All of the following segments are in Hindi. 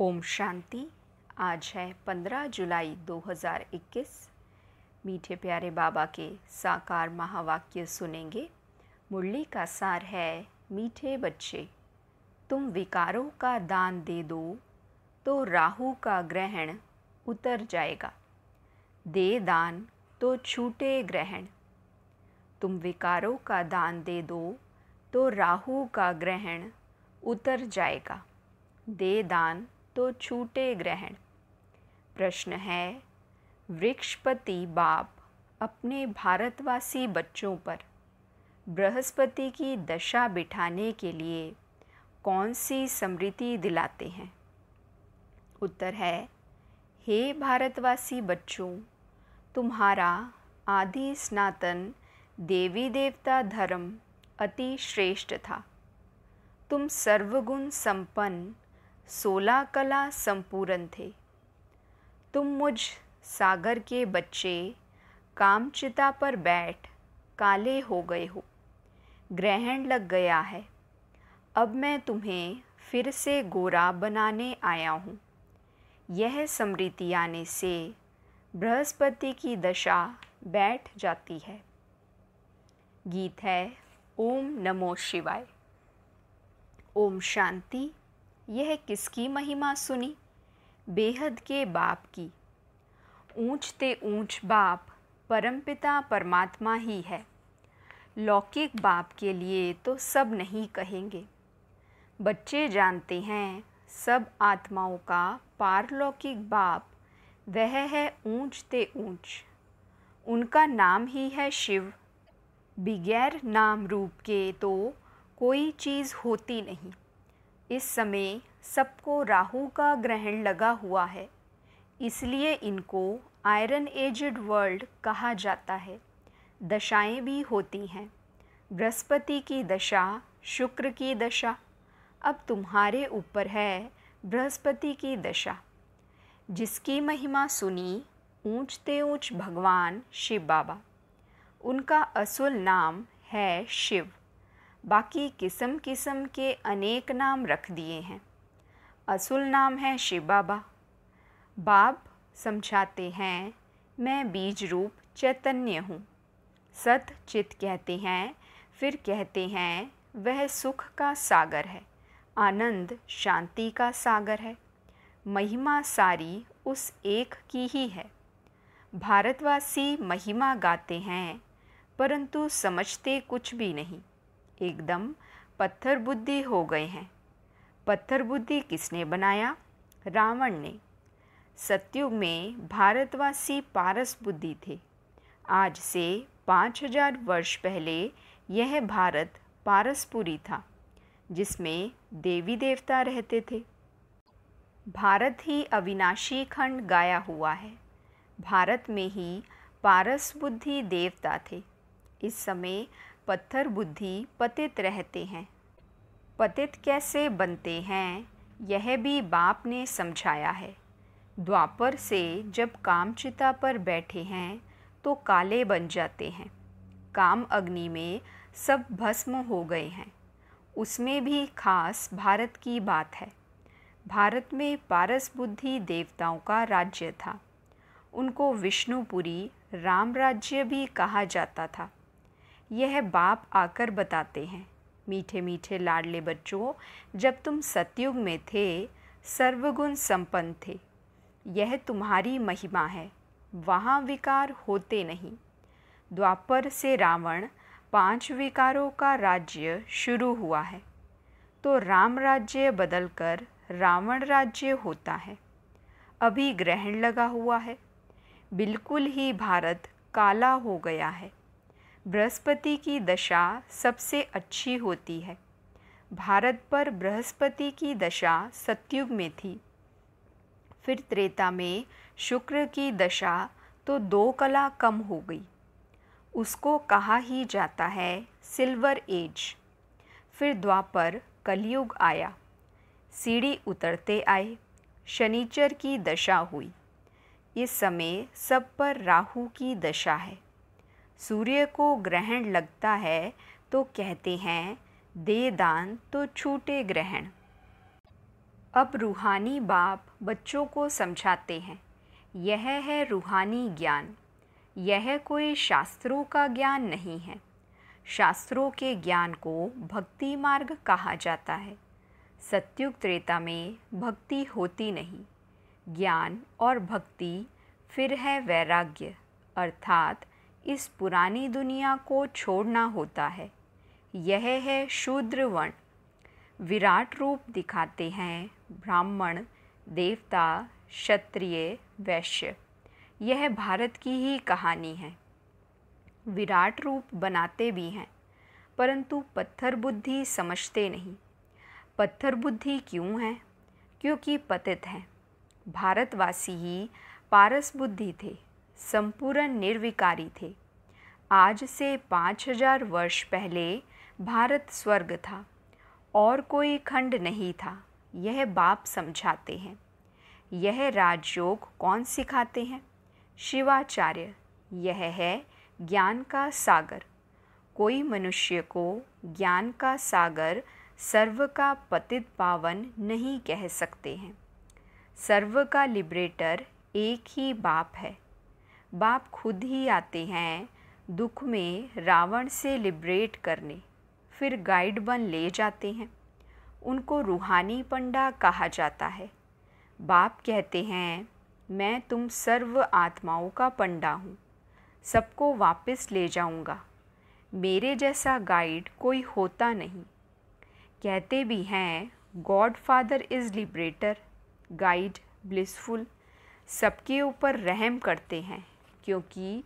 ओम शांति आज है 15 जुलाई 2021 मीठे प्यारे बाबा के साकार महावाक्य सुनेंगे मुरली का सार है मीठे बच्चे तुम विकारों का दान दे दो तो राहु का ग्रहण उतर जाएगा दे दान तो छूटे ग्रहण तुम विकारों का दान दे दो तो राहु का ग्रहण उतर जाएगा दे दान तो छूटे ग्रहण प्रश्न है वृक्षपति बाप अपने भारतवासी बच्चों पर बृहस्पति की दशा बिठाने के लिए कौन सी स्मृति दिलाते हैं उत्तर है हे भारतवासी बच्चों तुम्हारा आदि स्नातन देवी देवता धर्म अति श्रेष्ठ था तुम सर्वगुण संपन्न सोलह कला संपूर्ण थे तुम मुझ सागर के बच्चे कामचिता पर बैठ काले हो गए हो ग्रहण लग गया है अब मैं तुम्हें फिर से गोरा बनाने आया हूँ यह स्मृति आने से बृहस्पति की दशा बैठ जाती है गीत है ओम नमो शिवाय ओम शांति यह किसकी महिमा सुनी बेहद के बाप की ऊंच ते ऊंच बाप परमपिता परमात्मा ही है लौकिक बाप के लिए तो सब नहीं कहेंगे बच्चे जानते हैं सब आत्माओं का पारलौकिक बाप वह है ऊंच ते ऊंच उनका नाम ही है शिव बगैर नाम रूप के तो कोई चीज़ होती नहीं इस समय सबको राहु का ग्रहण लगा हुआ है इसलिए इनको आयरन एजड वर्ल्ड कहा जाता है दशाएं भी होती हैं बृहस्पति की दशा शुक्र की दशा अब तुम्हारे ऊपर है बृहस्पति की दशा जिसकी महिमा सुनी ऊंचते ऊंच भगवान शिव बाबा उनका असल नाम है शिव बाकी किस्म किस्म के अनेक नाम रख दिए हैं असल नाम है शिव बाबा बाप समझाते हैं मैं बीज रूप चैतन्य हूँ सत चित कहते हैं फिर कहते हैं वह सुख का सागर है आनंद शांति का सागर है महिमा सारी उस एक की ही है भारतवासी महिमा गाते हैं परंतु समझते कुछ भी नहीं एकदम पत्थर बुद्धि हो गए हैं पत्थर बुद्धि किसने बनाया रावण ने सत्युग में भारतवासी पारस बुद्धि थे आज से पाँच हजार वर्ष पहले यह भारत पारसपुरी था जिसमें देवी देवता रहते थे भारत ही अविनाशी खंड गाया हुआ है भारत में ही पारस बुद्धि देवता थे इस समय पत्थर बुद्धि पतित रहते हैं पतित कैसे बनते हैं यह भी बाप ने समझाया है द्वापर से जब कामचिता पर बैठे हैं तो काले बन जाते हैं काम अग्नि में सब भस्म हो गए हैं उसमें भी खास भारत की बात है भारत में पारस बुद्धि देवताओं का राज्य था उनको विष्णुपुरी राम राज्य भी कहा जाता था यह बाप आकर बताते हैं मीठे मीठे लाडले बच्चों जब तुम सतयुग में थे सर्वगुण संपन्न थे यह तुम्हारी महिमा है वहाँ विकार होते नहीं द्वापर से रावण पांच विकारों का राज्य शुरू हुआ है तो राम राज्य बदलकर रावण राज्य होता है अभी ग्रहण लगा हुआ है बिल्कुल ही भारत काला हो गया है बृहस्पति की दशा सबसे अच्छी होती है भारत पर बृहस्पति की दशा सत्युग में थी फिर त्रेता में शुक्र की दशा तो दो कला कम हो गई उसको कहा ही जाता है सिल्वर एज फिर द्वापर कलयुग आया सीढ़ी उतरते आए शनिचर की दशा हुई इस समय सब पर राहु की दशा है सूर्य को ग्रहण लगता है तो कहते हैं दे दान तो छूटे ग्रहण अब रूहानी बाप बच्चों को समझाते हैं यह है रूहानी ज्ञान यह कोई शास्त्रों का ज्ञान नहीं है शास्त्रों के ज्ञान को भक्ति मार्ग कहा जाता है सत्युग त्रेता में भक्ति होती नहीं ज्ञान और भक्ति फिर है वैराग्य अर्थात इस पुरानी दुनिया को छोड़ना होता है यह है शूद्र वर्ण विराट रूप दिखाते हैं ब्राह्मण देवता क्षत्रिय वैश्य यह भारत की ही कहानी है विराट रूप बनाते भी हैं परंतु पत्थर बुद्धि समझते नहीं पत्थर बुद्धि क्यों है क्योंकि पतित हैं भारतवासी ही पारस बुद्धि थे संपूर्ण निर्विकारी थे आज से पाँच हजार वर्ष पहले भारत स्वर्ग था और कोई खंड नहीं था यह बाप समझाते हैं यह राजयोग कौन सिखाते हैं शिवाचार्य यह है ज्ञान का सागर कोई मनुष्य को ज्ञान का सागर सर्व का पतित पावन नहीं कह सकते हैं सर्व का लिबरेटर एक ही बाप है बाप खुद ही आते हैं दुख में रावण से लिबरेट करने फिर गाइड बन ले जाते हैं उनको रूहानी पंडा कहा जाता है बाप कहते हैं मैं तुम सर्व आत्माओं का पंडा हूँ सबको वापस ले जाऊँगा मेरे जैसा गाइड कोई होता नहीं कहते भी हैं God father is liberator guide blissful सबके ऊपर रहम करते हैं क्योंकि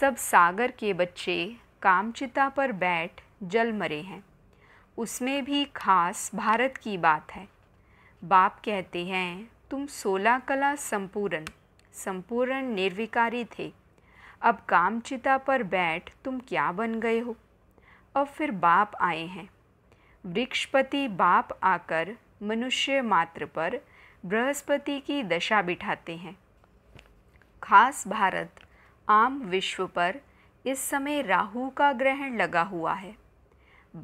सब सागर के बच्चे कामचिता पर बैठ जल मरे हैं उसमें भी खास भारत की बात है बाप कहते हैं तुम सोलह कला संपूर्ण संपूर्ण निर्विकारी थे अब कामचिता पर बैठ तुम क्या बन गए हो अब फिर बाप आए हैं वृक्षपति बाप आकर मनुष्य मात्र पर बृहस्पति की दशा बिठाते हैं खास भारत आम विश्व पर इस समय राहु का ग्रहण लगा हुआ है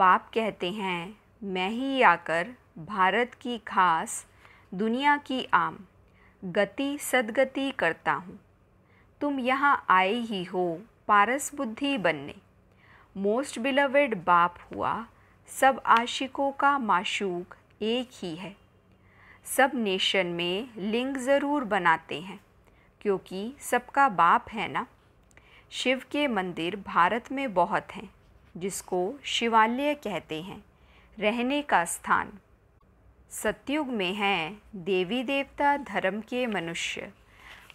बाप कहते हैं मैं ही आकर भारत की खास दुनिया की आम गति सदगति करता हूँ तुम यहाँ आए ही हो पारस बुद्धि बनने मोस्ट बिलवेड बाप हुआ सब आशिकों का माशूक एक ही है सब नेशन में लिंग ज़रूर बनाते हैं क्योंकि सबका बाप है ना शिव के मंदिर भारत में बहुत हैं जिसको शिवालय कहते हैं रहने का स्थान सत्युग में हैं देवी देवता धर्म के मनुष्य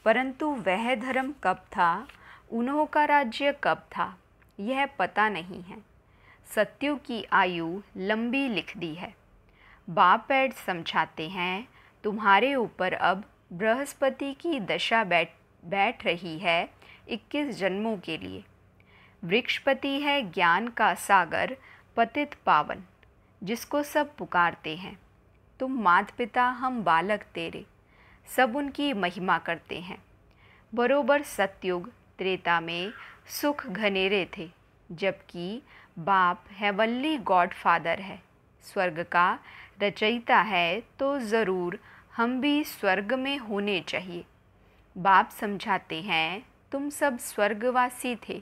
परंतु वह धर्म कब था उन्हों का राज्य कब था यह पता नहीं है सत्युग की आयु लंबी लिख दी है बाप पैड समझाते हैं तुम्हारे ऊपर अब बृहस्पति की दशा बैठ बैठ रही है 21 जन्मों के लिए वृक्षपति है ज्ञान का सागर पतित पावन जिसको सब पुकारते हैं तुम मात पिता हम बालक तेरे सब उनकी महिमा करते हैं बरोबर सत्युग त्रेता में सुख घनेरे थे जबकि बाप वल्ली गॉड फादर है स्वर्ग का रचयिता है तो ज़रूर हम भी स्वर्ग में होने चाहिए बाप समझाते हैं तुम सब स्वर्गवासी थे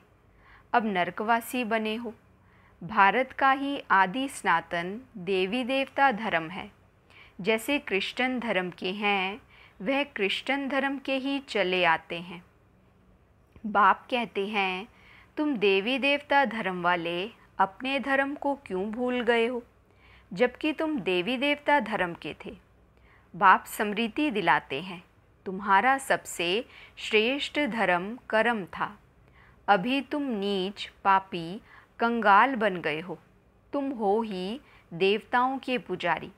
अब नरकवासी बने हो भारत का ही आदि स्नातन देवी देवता धर्म है जैसे क्रिश्चन धर्म के हैं वह क्रिश्चन धर्म के ही चले आते हैं बाप कहते हैं तुम देवी देवता धर्म वाले अपने धर्म को क्यों भूल गए हो जबकि तुम देवी देवता धर्म के थे बाप स्मृति दिलाते हैं तुम्हारा सबसे श्रेष्ठ धर्म कर्म था अभी तुम नीच पापी कंगाल बन गए हो तुम हो ही देवताओं के पुजारी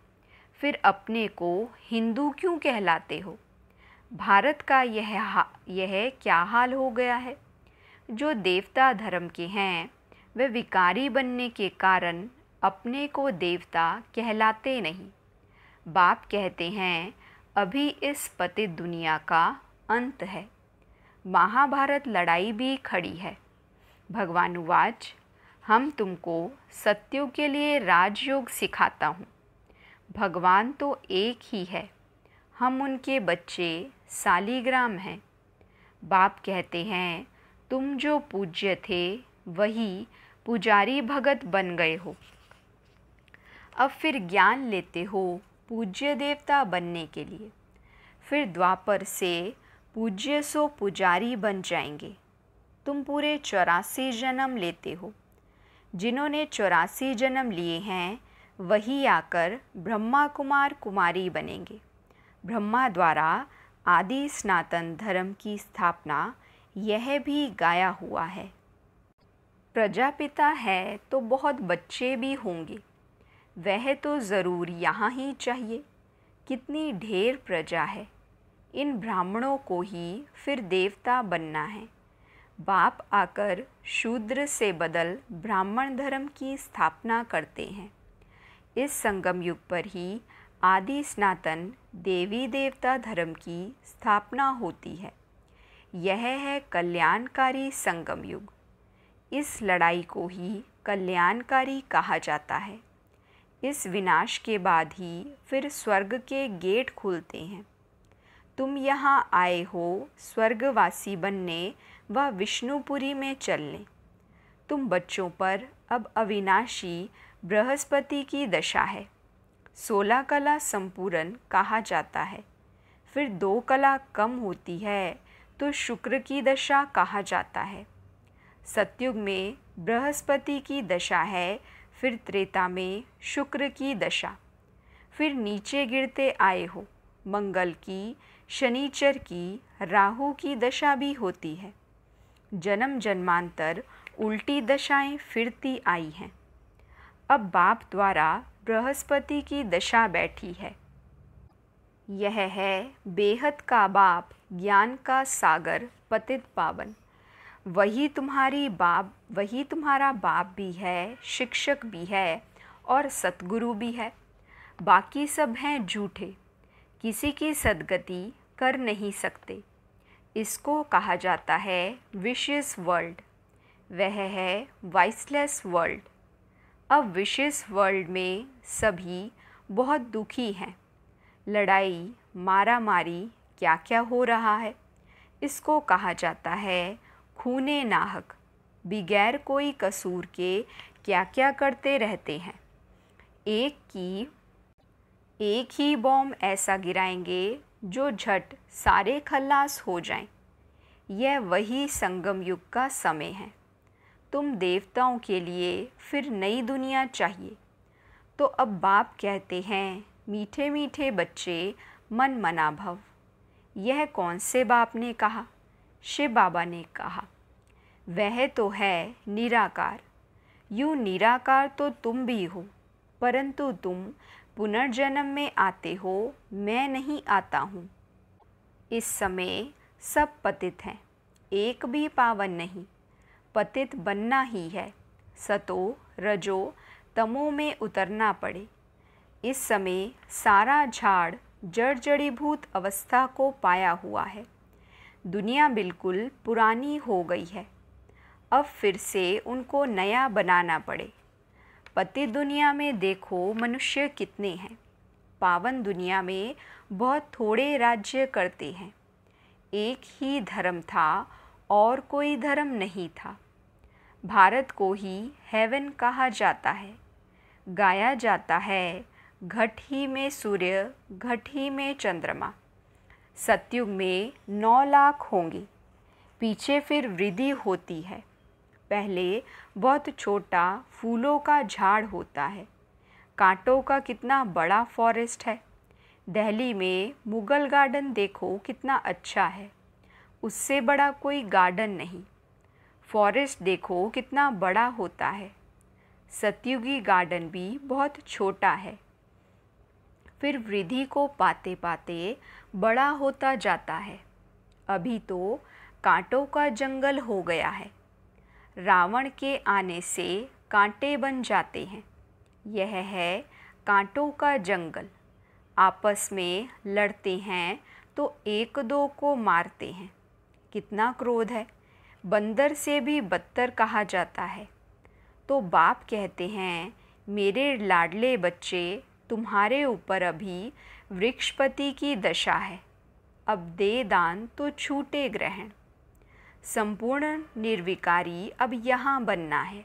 फिर अपने को हिंदू क्यों कहलाते हो भारत का यह हा, यह क्या हाल हो गया है जो देवता धर्म के हैं वे विकारी बनने के कारण अपने को देवता कहलाते नहीं बाप कहते हैं अभी इस पति दुनिया का अंत है महाभारत लड़ाई भी खड़ी है भगवानुवाच हम तुमको सत्यों के लिए राजयोग सिखाता हूँ भगवान तो एक ही है हम उनके बच्चे सालीग्राम हैं बाप कहते हैं तुम जो पूज्य थे वही पुजारी भगत बन गए हो अब फिर ज्ञान लेते हो पूज्य देवता बनने के लिए फिर द्वापर से पूज्य सो पुजारी बन जाएंगे तुम पूरे चौरासी जन्म लेते हो जिन्होंने चौरासी जन्म लिए हैं वही आकर ब्रह्मा कुमार कुमारी बनेंगे ब्रह्मा द्वारा आदि स्नातन धर्म की स्थापना यह भी गाया हुआ है प्रजापिता है तो बहुत बच्चे भी होंगे वह तो ज़रूर यहाँ ही चाहिए कितनी ढेर प्रजा है इन ब्राह्मणों को ही फिर देवता बनना है बाप आकर शूद्र से बदल ब्राह्मण धर्म की स्थापना करते हैं इस संगम युग पर ही आदि स्नातन देवी देवता धर्म की स्थापना होती है यह है कल्याणकारी संगम युग इस लड़ाई को ही कल्याणकारी कहा जाता है इस विनाश के बाद ही फिर स्वर्ग के गेट खुलते हैं तुम यहाँ आए हो स्वर्गवासी बनने व विष्णुपुरी में चलने तुम बच्चों पर अब अविनाशी बृहस्पति की दशा है सोलह कला संपूर्ण कहा जाता है फिर दो कला कम होती है तो शुक्र की दशा कहा जाता है सत्युग में बृहस्पति की दशा है फिर त्रेता में शुक्र की दशा फिर नीचे गिरते आए हो मंगल की शनिचर की राहु की दशा भी होती है जन्म जन्मांतर उल्टी दशाएं फिरती आई हैं अब बाप द्वारा बृहस्पति की दशा बैठी है यह है बेहद का बाप ज्ञान का सागर पतित पावन वही तुम्हारी बाप वही तुम्हारा बाप भी है शिक्षक भी है और सतगुरु भी है बाकी सब हैं झूठे किसी की सदगति कर नहीं सकते इसको कहा जाता है विशेष वर्ल्ड वह है वाइसलेस वर्ल्ड अब विशेष वर्ल्ड में सभी बहुत दुखी हैं लड़ाई मारा मारी क्या क्या हो रहा है इसको कहा जाता है खूने नाहक बगैर कोई कसूर के क्या क्या करते रहते हैं एक की एक ही बॉम्ब ऐसा गिराएंगे जो झट सारे खल्लास हो जाएं। यह वही संगम युग का समय है तुम देवताओं के लिए फिर नई दुनिया चाहिए तो अब बाप कहते हैं मीठे मीठे बच्चे मन मनाभव यह कौन से बाप ने कहा शिव बाबा ने कहा वह तो है निराकार यूँ निराकार तो तुम भी हो परंतु तुम पुनर्जन्म में आते हो मैं नहीं आता हूँ इस समय सब पतित हैं एक भी पावन नहीं पतित बनना ही है सतो रजो तमो में उतरना पड़े इस समय सारा झाड़ जड़जड़ीभूत अवस्था को पाया हुआ है दुनिया बिल्कुल पुरानी हो गई है अब फिर से उनको नया बनाना पड़े पति दुनिया में देखो मनुष्य कितने हैं पावन दुनिया में बहुत थोड़े राज्य करते हैं एक ही धर्म था और कोई धर्म नहीं था भारत को ही हेवन कहा जाता है गाया जाता है घट ही में सूर्य घट ही में चंद्रमा सत्युग में नौ लाख होंगे पीछे फिर वृद्धि होती है पहले बहुत छोटा फूलों का झाड़ होता है कांटों का कितना बड़ा फॉरेस्ट है दिल्ली में मुग़ल गार्डन देखो कितना अच्छा है उससे बड़ा कोई गार्डन नहीं फॉरेस्ट देखो कितना बड़ा होता है सत्युगी गार्डन भी बहुत छोटा है फिर वृद्धि को पाते पाते बड़ा होता जाता है अभी तो कांटों का जंगल हो गया है रावण के आने से कांटे बन जाते हैं यह है कांटों का जंगल आपस में लड़ते हैं तो एक दो को मारते हैं कितना क्रोध है बंदर से भी बदतर कहा जाता है तो बाप कहते हैं मेरे लाडले बच्चे तुम्हारे ऊपर अभी वृक्षपति की दशा है अब दे दान तो छूटे ग्रहण संपूर्ण निर्विकारी अब यहाँ बनना है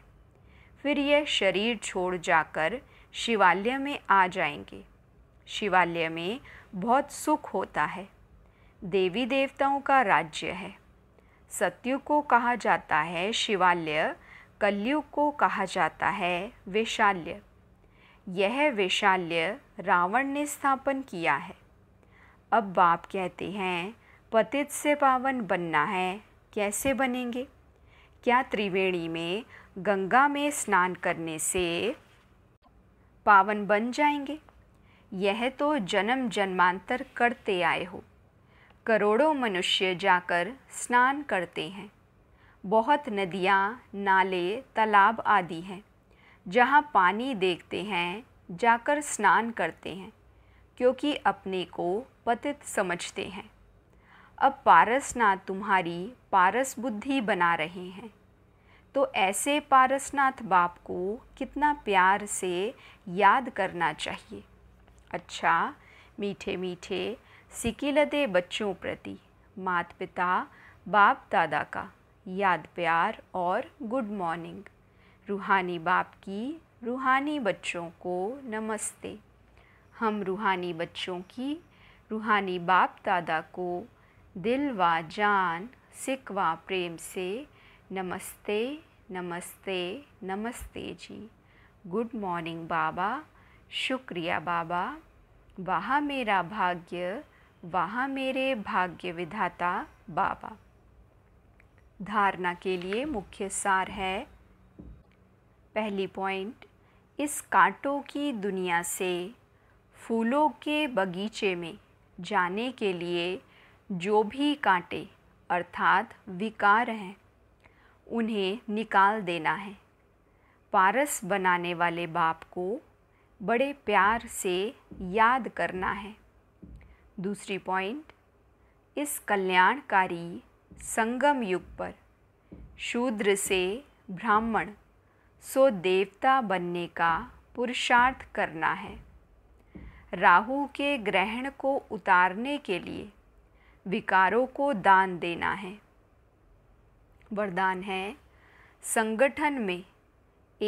फिर यह शरीर छोड़ जाकर शिवालय में आ जाएंगे शिवालय में बहुत सुख होता है देवी देवताओं का राज्य है सत्यु को कहा जाता है शिवालय कलयुग को कहा जाता है वैशाल्य यह वैशाल्य रावण ने स्थापन किया है अब बाप कहते हैं पतित से पावन बनना है कैसे बनेंगे क्या त्रिवेणी में गंगा में स्नान करने से पावन बन जाएंगे यह तो जन्म जन्मांतर करते आए हो करोड़ों मनुष्य जाकर स्नान करते हैं बहुत नदियाँ नाले तालाब आदि हैं जहाँ पानी देखते हैं जाकर स्नान करते हैं क्योंकि अपने को पतित समझते हैं अब पारसनाथ तुम्हारी पारस बुद्धि बना रहे हैं तो ऐसे पारसनाथ बाप को कितना प्यार से याद करना चाहिए अच्छा मीठे मीठे सिकिलदे बच्चों प्रति मात पिता बाप दादा का याद प्यार और गुड मॉर्निंग रूहानी बाप की रूहानी बच्चों को नमस्ते हम रूहानी बच्चों की रूहानी बाप दादा को दिल व जान सिख व प्रेम से नमस्ते नमस्ते नमस्ते जी गुड मॉर्निंग बाबा शुक्रिया बाबा वहाँ मेरा भाग्य वहाँ मेरे भाग्य विधाता बाबा धारणा के लिए मुख्य सार है पहली पॉइंट इस कांटों की दुनिया से फूलों के बगीचे में जाने के लिए जो भी कांटे अर्थात विकार हैं उन्हें निकाल देना है पारस बनाने वाले बाप को बड़े प्यार से याद करना है दूसरी पॉइंट इस कल्याणकारी संगम युग पर शूद्र से ब्राह्मण सो देवता बनने का पुरुषार्थ करना है राहु के ग्रहण को उतारने के लिए विकारों को दान देना है वरदान है संगठन में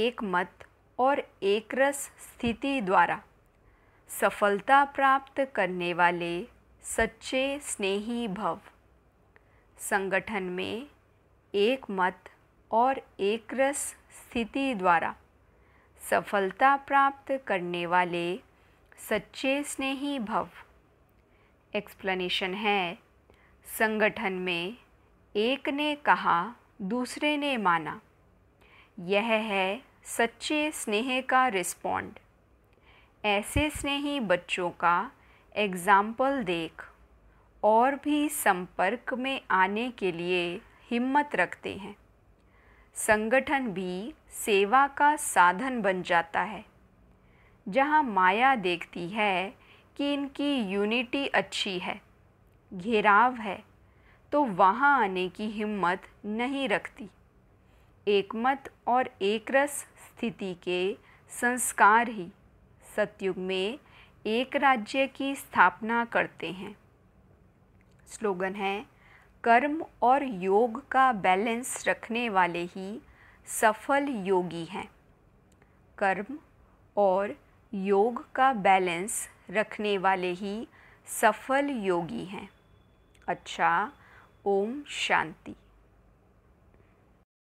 एक मत और एक रस स्थिति द्वारा सफलता प्राप्त करने वाले सच्चे स्नेही भव संगठन में एक मत और एक रस स्थिति द्वारा सफलता प्राप्त करने वाले सच्चे स्नेही भव एक्सप्लेनेशन है संगठन में एक ने कहा दूसरे ने माना यह है सच्चे स्नेह का रिस्पॉन्ड ऐसे स्नेही बच्चों का एग्ज़ाम्पल देख और भी संपर्क में आने के लिए हिम्मत रखते हैं संगठन भी सेवा का साधन बन जाता है जहाँ माया देखती है कि इनकी यूनिटी अच्छी है घेराव है तो वहाँ आने की हिम्मत नहीं रखती एकमत और एकरस स्थिति के संस्कार ही सतयुग में एक राज्य की स्थापना करते हैं स्लोगन है कर्म और योग का बैलेंस रखने वाले ही सफल योगी हैं कर्म और योग का बैलेंस रखने वाले ही सफल योगी हैं अच्छा ओम शांति